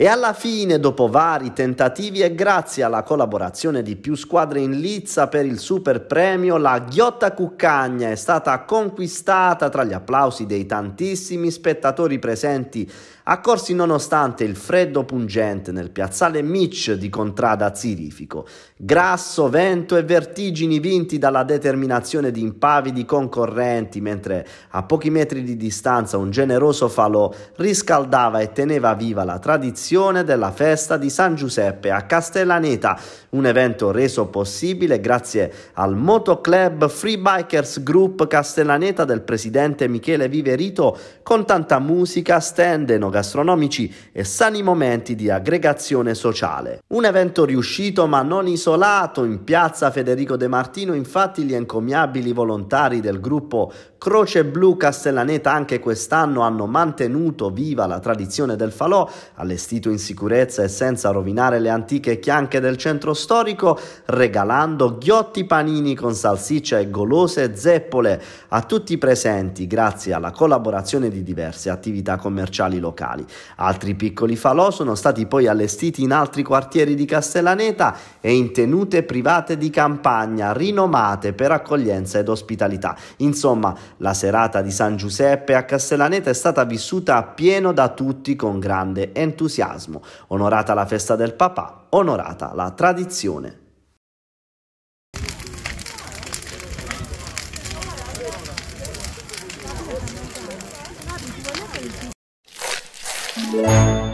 E alla fine, dopo vari tentativi e grazie alla collaborazione di più squadre in lizza per il super premio, la ghiotta cuccagna è stata conquistata tra gli applausi dei tantissimi spettatori presenti, accorsi nonostante il freddo pungente nel piazzale Mitch di Contrada Zirifico. Grasso, vento e vertigini vinti dalla determinazione di impavidi concorrenti, mentre a pochi metri di distanza un generoso falò riscaldava e teneva viva la tradizione edizione della festa di San Giuseppe a Castellaneta, un evento reso possibile grazie al motoclub Free Bikers Group Castellaneta del presidente Michele Viverito con tanta musica, stand enogastronomici e sani momenti di aggregazione sociale. Un evento riuscito ma non isolato in piazza Federico De Martino, infatti gli encomiabili volontari del gruppo Croce Blu Castellaneta anche quest'anno hanno mantenuto viva la tradizione del falò allestito gestito in sicurezza e senza rovinare le antiche chianche del centro storico, regalando ghiotti panini con salsiccia e golose zeppole a tutti i presenti grazie alla collaborazione di diverse attività commerciali locali. Altri piccoli falò sono stati poi allestiti in altri quartieri di Castellaneta e in tenute private di campagna rinomate per accoglienza ed ospitalità. Insomma, la serata di San Giuseppe a Castellaneta è stata vissuta appieno da tutti con grande entusiasmo l'orgasmo, onorata la festa del papà, onorata la tradizione. Yeah.